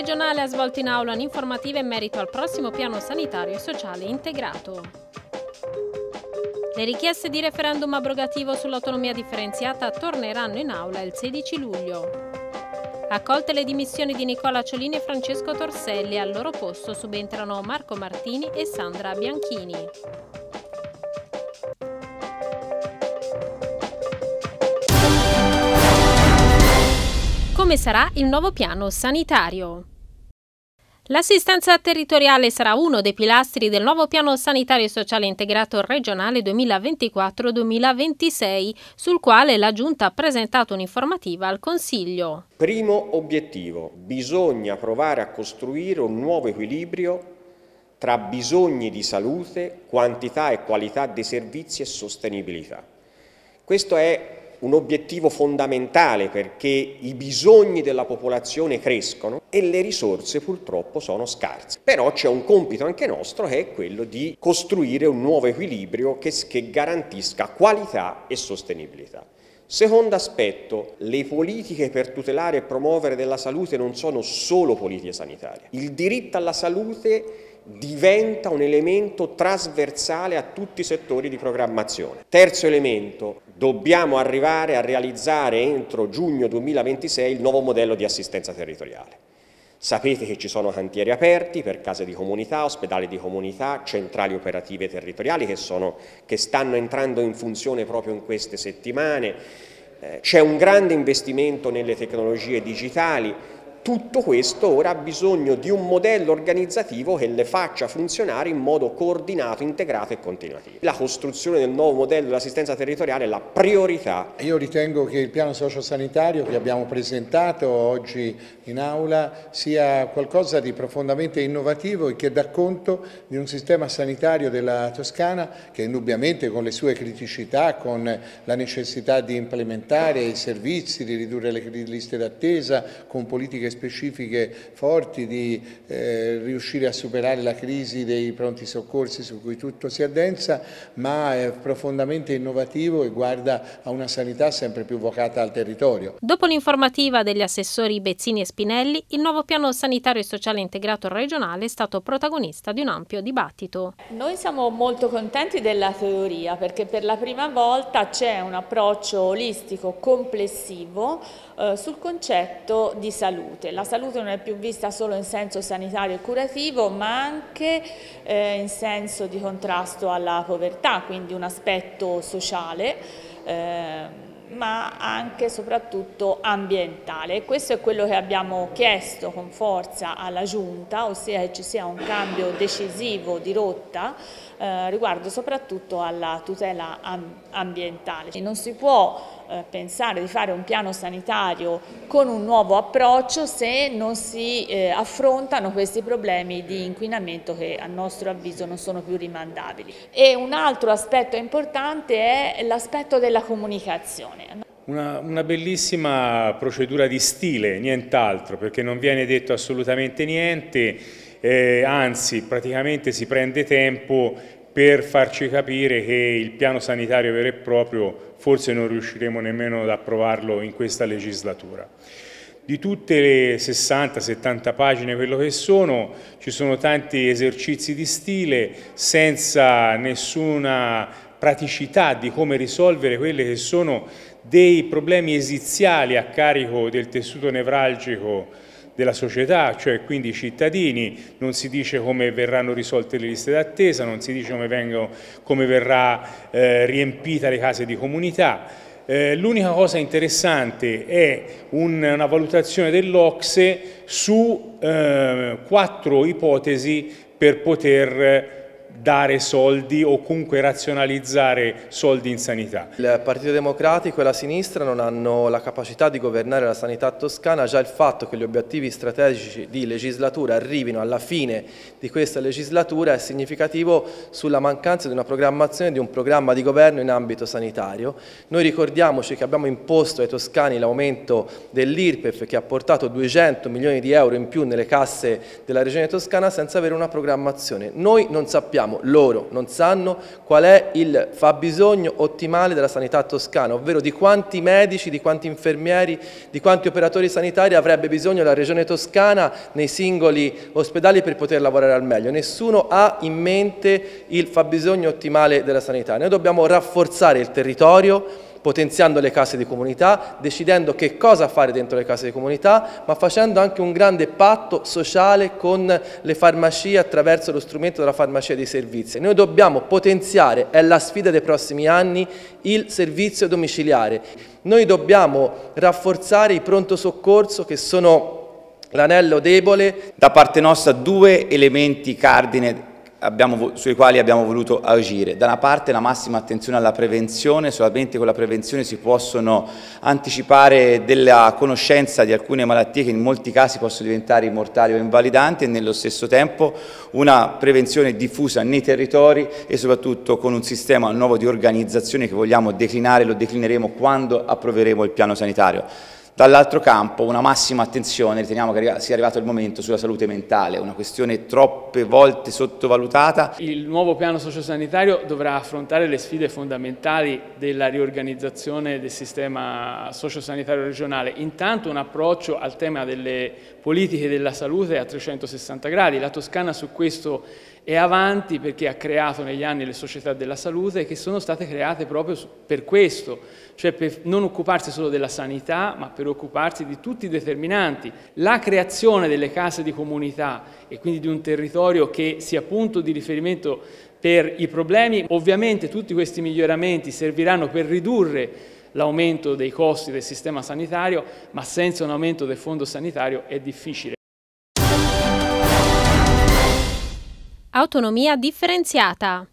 regionale ha svolto in aula un'informativa in merito al prossimo piano sanitario e sociale integrato. Le richieste di referendum abrogativo sull'autonomia differenziata torneranno in aula il 16 luglio. Accolte le dimissioni di Nicola Ciolini e Francesco Torselli, al loro posto subentrano Marco Martini e Sandra Bianchini. Come sarà il nuovo piano sanitario? L'assistenza territoriale sarà uno dei pilastri del nuovo piano sanitario e sociale integrato regionale 2024-2026, sul quale la Giunta ha presentato un'informativa al Consiglio. Primo obiettivo, bisogna provare a costruire un nuovo equilibrio tra bisogni di salute, quantità e qualità dei servizi e sostenibilità. Questo è un obiettivo fondamentale perché i bisogni della popolazione crescono e le risorse purtroppo sono scarse. Però c'è un compito anche nostro che è quello di costruire un nuovo equilibrio che, che garantisca qualità e sostenibilità. Secondo aspetto, le politiche per tutelare e promuovere della salute non sono solo politiche sanitarie. Il diritto alla salute diventa un elemento trasversale a tutti i settori di programmazione. Terzo elemento, dobbiamo arrivare a realizzare entro giugno 2026 il nuovo modello di assistenza territoriale. Sapete che ci sono cantieri aperti per case di comunità, ospedali di comunità, centrali operative territoriali che, sono, che stanno entrando in funzione proprio in queste settimane. Eh, c'è un grande investimento nelle tecnologie digitali, tutto questo ora ha bisogno di un modello organizzativo che le faccia funzionare in modo coordinato, integrato e continuativo. La costruzione del nuovo modello dell'assistenza territoriale è la priorità. Io ritengo che il piano sociosanitario che abbiamo presentato oggi in aula sia qualcosa di profondamente innovativo e che dà conto di un sistema sanitario della Toscana che indubbiamente con le sue criticità, con la necessità di implementare i servizi, di ridurre le liste d'attesa, con politiche specifiche forti di eh, riuscire a superare la crisi dei pronti soccorsi su cui tutto si addensa, ma è profondamente innovativo e guarda a una sanità sempre più vocata al territorio. Dopo l'informativa degli assessori Bezzini e Spinelli, il nuovo piano sanitario e sociale integrato regionale è stato protagonista di un ampio dibattito. Noi siamo molto contenti della teoria perché per la prima volta c'è un approccio olistico complessivo eh, sul concetto di salute salute. La salute non è più vista solo in senso sanitario e curativo, ma anche eh, in senso di contrasto alla povertà, quindi un aspetto sociale. Eh, ma anche e soprattutto ambientale. Questo è quello che abbiamo chiesto con forza alla Giunta, ossia che ci sia un cambio decisivo di rotta eh, riguardo soprattutto alla tutela ambientale. Non si può eh, pensare di fare un piano sanitario con un nuovo approccio se non si eh, affrontano questi problemi di inquinamento che a nostro avviso non sono più rimandabili. E un altro aspetto importante è l'aspetto della comunicazione. Una, una, bellissima procedura di stile, nient'altro, perché non viene detto assolutamente niente, eh, anzi praticamente si prende tempo per farci capire che il piano sanitario vero e proprio forse non riusciremo nemmeno ad approvarlo in questa legislatura. Di tutte le 60-70 pagine, quello che sono, ci sono tanti esercizi di stile senza nessuna praticità di come risolvere quelli che sono dei problemi esiziali a carico del tessuto nevralgico della società, cioè quindi i cittadini, non si dice come verranno risolte le liste d'attesa, non si dice come, vengono, come verrà eh, riempita le case di comunità. Eh, L'unica cosa interessante è un, una valutazione dell'Ocse su eh, quattro ipotesi per poter dare soldi o comunque razionalizzare soldi in sanità. Il Partito Democratico e la sinistra non hanno la capacità di governare la sanità toscana, già il fatto che gli obiettivi strategici di legislatura arrivino alla fine di questa legislatura è significativo sulla mancanza di una programmazione, di un programma di governo in ambito sanitario. Noi ricordiamoci che abbiamo imposto ai toscani l'aumento dell'IRPEF che ha portato 200 milioni di euro in più nelle casse della regione toscana senza avere una programmazione. Noi non sappiamo abbiamo, loro non sanno qual è il fabbisogno ottimale della sanità toscana, ovvero di quanti medici, di quanti infermieri, di quanti operatori sanitari avrebbe bisogno la regione toscana nei singoli ospedali per poter lavorare al meglio. Nessuno ha in mente il fabbisogno ottimale della sanità. Noi dobbiamo rafforzare il territorio potenziando le case di comunità, decidendo che cosa fare dentro le case di comunità, ma facendo anche un grande patto sociale con le farmacie attraverso lo strumento della farmacia dei servizi. Noi dobbiamo potenziare, è la sfida dei prossimi anni, il servizio domiciliare. Noi dobbiamo rafforzare i pronto soccorso che sono l'anello debole. Da parte nostra due elementi cardine abbiamo, sui quali abbiamo voluto agire. Da una parte la massima attenzione alla prevenzione, solamente con la prevenzione si possono anticipare della conoscenza di alcune malattie che in molti casi possono diventare immortali o invalidanti e nello stesso tempo una prevenzione diffusa nei territori e soprattutto con un sistema nuovo di organizzazione che vogliamo declinare, lo declineremo quando approveremo il piano sanitario. Dall'altro campo una massima attenzione, riteniamo che sia arrivato il momento sulla salute mentale, una questione troppe volte sottovalutata. Il nuovo piano sociosanitario dovrà affrontare le sfide fondamentali della riorganizzazione del sistema sociosanitario regionale. Intanto un approccio al tema delle politiche della salute a 360 gradi. La Toscana su questo è avanti perché ha creato negli anni le società della salute che sono state create proprio per questo, cioè per non occuparsi solo della sanità, ma per occuparsi di tutti i determinanti. La creazione delle case di comunità e quindi di un territorio che sia punto di riferimento per i problemi, ovviamente tutti questi miglioramenti serviranno per ridurre l'aumento dei costi del sistema sanitario, ma senza un aumento del fondo sanitario è difficile. Autonomia differenziata.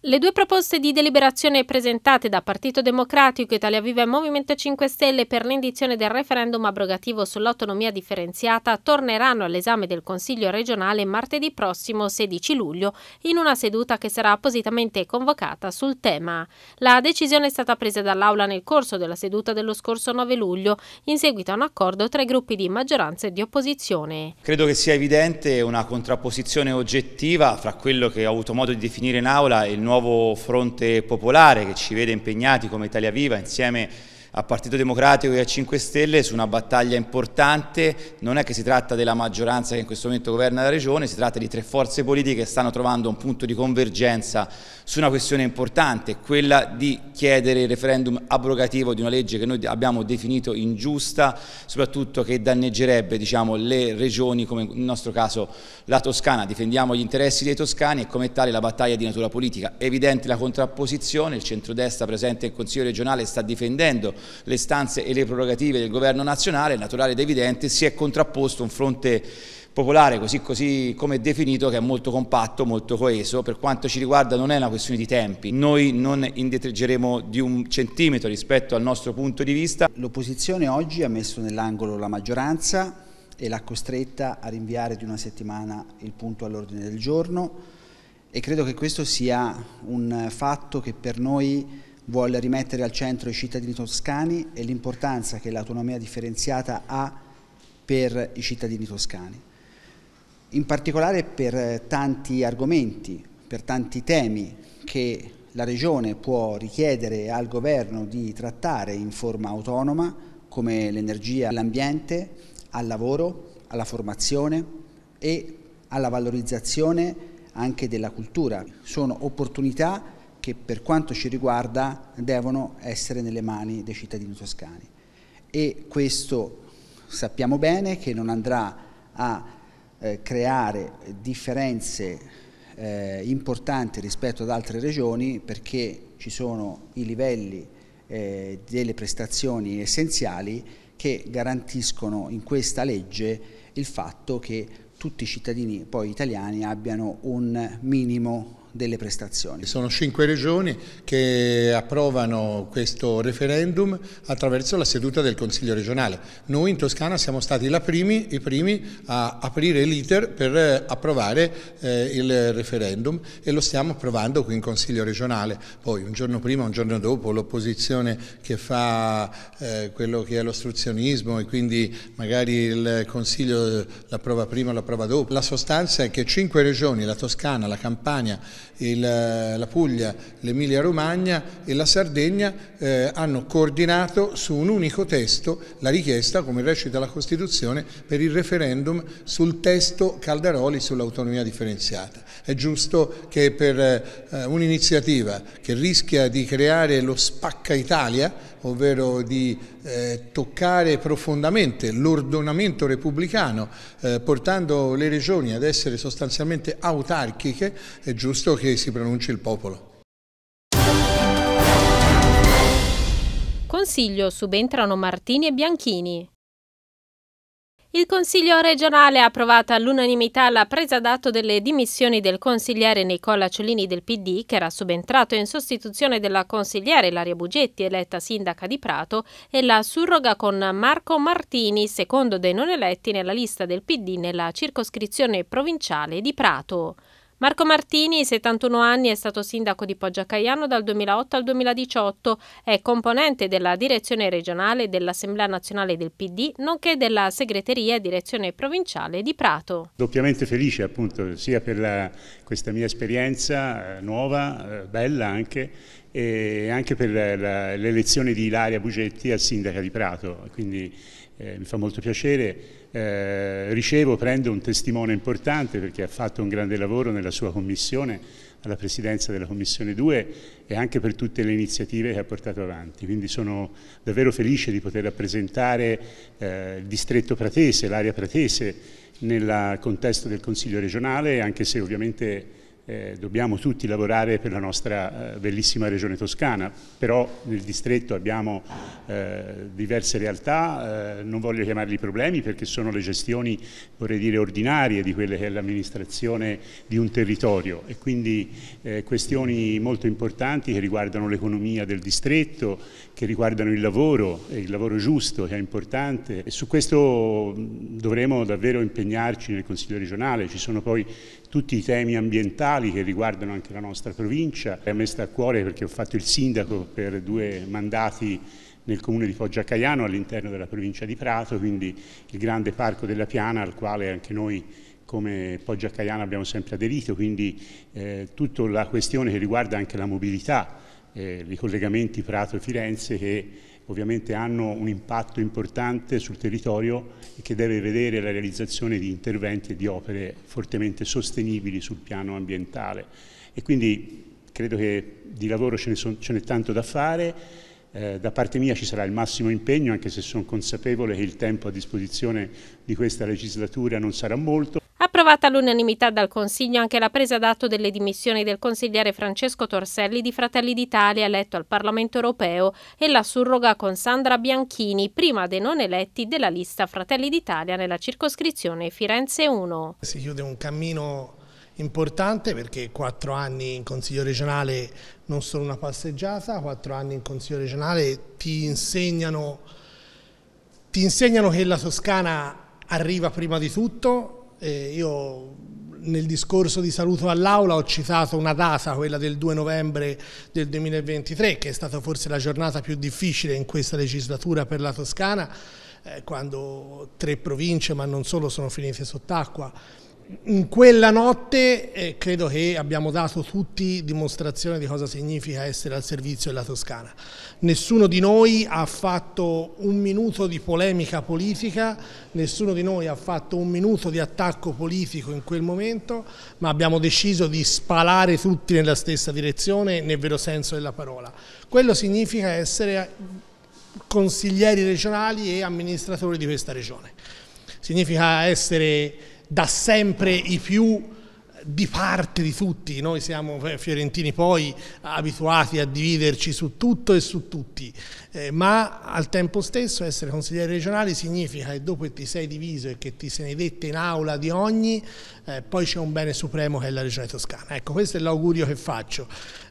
Le due proposte di deliberazione presentate da Partito Democratico, Italia Viva e Movimento 5 Stelle per l'indizione del referendum abrogativo sull'autonomia differenziata torneranno all'esame del Consiglio regionale martedì prossimo 16 luglio in una seduta che sarà appositamente convocata sul tema. La decisione è stata presa dall'Aula nel corso della seduta dello scorso 9 luglio in seguito a un accordo tra i gruppi di maggioranza e di opposizione. Credo che sia evidente una contrapposizione oggettiva fra quello che ho avuto modo di definire in Aula e il nuovo nuovo fronte popolare che ci vede impegnati come Italia Viva insieme a Partito Democratico e a 5 Stelle su una battaglia importante, non è che si tratta della maggioranza che in questo momento governa la regione, si tratta di tre forze politiche che stanno trovando un punto di convergenza su una questione importante, quella di chiedere il referendum abrogativo di una legge che noi abbiamo definito ingiusta, soprattutto che danneggerebbe diciamo, le regioni come nel nostro caso la Toscana, difendiamo gli interessi dei toscani e come tale la battaglia di natura politica. È Evidente la contrapposizione, il centrodestra presente in Consiglio regionale sta difendendo le stanze e le prerogative del governo nazionale, naturale ed evidente, si è contrapposto un fronte popolare, così, così come definito, che è molto compatto, molto coeso. Per quanto ci riguarda non è una questione di tempi, noi non indietreggeremo di un centimetro rispetto al nostro punto di vista. L'opposizione oggi ha messo nell'angolo la maggioranza e l'ha costretta a rinviare di una settimana il punto all'ordine del giorno e credo che questo sia un fatto che per noi vuole rimettere al centro i cittadini toscani e l'importanza che l'autonomia differenziata ha per i cittadini toscani. In particolare per eh, tanti argomenti, per tanti temi che la Regione può richiedere al Governo di trattare in forma autonoma, come l'energia, l'ambiente, al lavoro, alla formazione e alla valorizzazione anche della cultura. Sono opportunità che per quanto ci riguarda devono essere nelle mani dei cittadini toscani. E questo sappiamo bene che non andrà a eh, creare differenze eh, importanti rispetto ad altre regioni perché ci sono i livelli eh, delle prestazioni essenziali che garantiscono in questa legge il fatto che tutti i cittadini poi italiani abbiano un minimo delle prestazioni. Sono cinque regioni che approvano questo referendum attraverso la seduta del Consiglio regionale. Noi in Toscana siamo stati primi, i primi a aprire l'iter per approvare eh, il referendum e lo stiamo approvando qui in Consiglio regionale. Poi un giorno prima, un giorno dopo l'opposizione che fa eh, quello che è l'ostruzionismo e quindi magari il Consiglio eh, l'approva prima o l'approva dopo. La sostanza è che cinque regioni, la Toscana, la Campania, il, eh, la Puglia, l'Emilia Romagna e la Sardegna eh, hanno coordinato su un unico testo la richiesta, come recita la Costituzione, per il referendum sul testo Caldaroli sull'autonomia differenziata. È giusto che per eh, un'iniziativa che rischia di creare lo spacca Italia, ovvero di eh, toccare profondamente l'ordonamento repubblicano, eh, portando le regioni ad essere sostanzialmente autarchiche, è giusto che si pronunci il popolo. Consiglio subentrano Martini e Bianchini. Il Consiglio regionale ha approvato all'unanimità la presa d'atto delle dimissioni del consigliere Nicola Ciolini del PD, che era subentrato in sostituzione della consigliere Laria Bugetti, eletta sindaca di Prato, e la surroga con Marco Martini, secondo dei non eletti nella lista del PD nella circoscrizione provinciale di Prato. Marco Martini, 71 anni, è stato sindaco di Poggia Caiano dal 2008 al 2018, è componente della direzione regionale dell'Assemblea nazionale del PD, nonché della segreteria e direzione provinciale di Prato. Doppiamente felice appunto, sia per la, questa mia esperienza eh, nuova, eh, bella anche, e anche per l'elezione di Ilaria Bugetti a sindaca di Prato, quindi eh, mi fa molto piacere eh, ricevo, prendo un testimone importante perché ha fatto un grande lavoro nella sua commissione, alla presidenza della Commissione 2 e anche per tutte le iniziative che ha portato avanti. Quindi sono davvero felice di poter rappresentare eh, il distretto pratese, l'area pratese nel contesto del Consiglio regionale, anche se ovviamente eh, dobbiamo tutti lavorare per la nostra eh, bellissima regione toscana, però nel distretto abbiamo eh, diverse realtà, eh, non voglio chiamarli problemi perché sono le gestioni, vorrei dire, ordinarie di quelle che è l'amministrazione di un territorio e quindi eh, questioni molto importanti che riguardano l'economia del distretto, che riguardano il lavoro, e il lavoro giusto che è importante e su questo dovremo davvero impegnarci nel Consiglio regionale, ci sono poi tutti i temi ambientali che riguardano anche la nostra provincia. A me sta a cuore perché ho fatto il sindaco per due mandati nel comune di Foggia Caiano all'interno della provincia di Prato, quindi il grande parco della Piana al quale anche noi come Poggia Caiano abbiamo sempre aderito, quindi eh, tutta la questione che riguarda anche la mobilità, eh, i collegamenti Prato-Firenze che ovviamente hanno un impatto importante sul territorio e che deve vedere la realizzazione di interventi e di opere fortemente sostenibili sul piano ambientale. E quindi credo che di lavoro ce n'è tanto da fare, eh, da parte mia ci sarà il massimo impegno, anche se sono consapevole che il tempo a disposizione di questa legislatura non sarà molto. Approvata all'unanimità dal Consiglio anche la presa d'atto delle dimissioni del consigliere Francesco Torselli di Fratelli d'Italia eletto al Parlamento europeo e la surroga con Sandra Bianchini, prima dei non eletti della lista Fratelli d'Italia nella circoscrizione Firenze 1. Si chiude un cammino importante perché quattro anni in Consiglio regionale non sono una passeggiata, quattro anni in Consiglio regionale ti insegnano, ti insegnano che la Toscana arriva prima di tutto eh, io nel discorso di saluto all'Aula ho citato una data, quella del 2 novembre del 2023, che è stata forse la giornata più difficile in questa legislatura per la Toscana, eh, quando tre province, ma non solo, sono finite sott'acqua in quella notte eh, credo che abbiamo dato tutti dimostrazione di cosa significa essere al servizio della Toscana. Nessuno di noi ha fatto un minuto di polemica politica, nessuno di noi ha fatto un minuto di attacco politico in quel momento, ma abbiamo deciso di spalare tutti nella stessa direzione, nel vero senso della parola. Quello significa essere consiglieri regionali e amministratori di questa regione. Significa essere da sempre i più eh, di parte di tutti, noi siamo fiorentini poi abituati a dividerci su tutto e su tutti, eh, ma al tempo stesso essere consigliere regionale significa che dopo che ti sei diviso e che ti se ne dette in aula di ogni, eh, poi c'è un bene supremo che è la regione toscana. Ecco, questo è l'augurio che faccio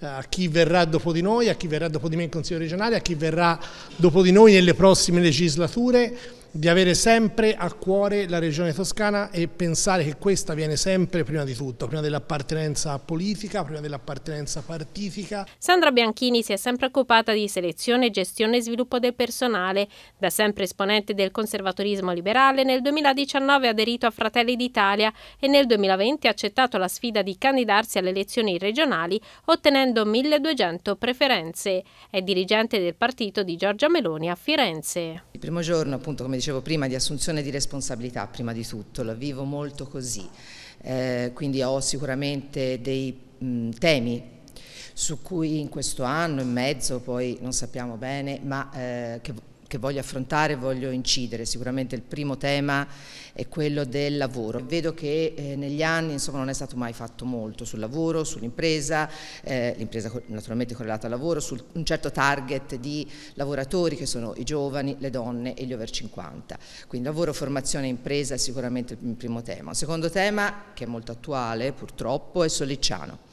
eh, a chi verrà dopo di noi, a chi verrà dopo di me in Consiglio regionale, a chi verrà dopo di noi nelle prossime legislature di avere sempre a cuore la regione toscana e pensare che questa viene sempre prima di tutto, prima dell'appartenenza politica, prima dell'appartenenza partitica. Sandra Bianchini si è sempre occupata di selezione, gestione e sviluppo del personale. Da sempre esponente del conservatorismo liberale, nel 2019 ha aderito a Fratelli d'Italia e nel 2020 ha accettato la sfida di candidarsi alle elezioni regionali ottenendo 1200 preferenze. È dirigente del partito di Giorgia Meloni a Firenze. Il primo giorno, appunto, come dicevo prima, di assunzione di responsabilità prima di tutto, la vivo molto così, eh, quindi ho sicuramente dei mh, mm, temi su cui in questo anno e mezzo, poi non sappiamo bene, ma eh, che che voglio affrontare e voglio incidere. Sicuramente il primo tema è quello del lavoro. Vedo che eh, negli anni insomma, non è stato mai fatto molto sul lavoro, sull'impresa, eh, l'impresa naturalmente correlata al lavoro, su un certo target di lavoratori che sono i giovani, le donne e gli over 50. Quindi lavoro, formazione e impresa è sicuramente il primo tema. Il secondo tema che è molto attuale purtroppo è Sollicciano.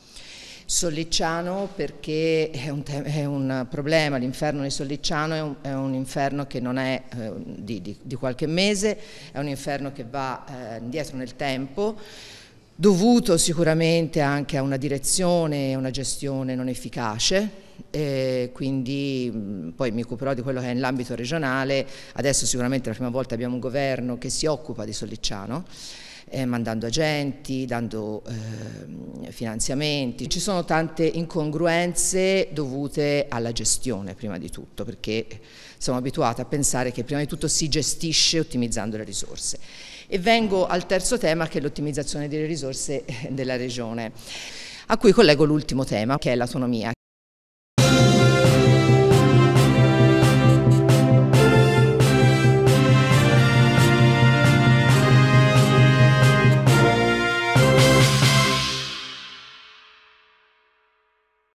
Sollicciano perché è un, è un problema, l'inferno di Sollicciano è un, è un, inferno che non è eh, di, di, di, qualche mese, è un inferno che va eh, indietro nel tempo, dovuto sicuramente anche a una direzione e una gestione non efficace, eh, quindi poi mi occuperò di quello che è nell'ambito regionale, adesso sicuramente è la prima volta abbiamo un governo che si occupa di Sollicciano eh, mandando agenti, dando eh, finanziamenti. Ci sono tante incongruenze dovute alla gestione prima di tutto, perché siamo abituati a pensare che prima di tutto si gestisce ottimizzando le risorse. E vengo al terzo tema che è l'ottimizzazione delle risorse eh, della Regione a cui collego l'ultimo tema che è l'autonomia.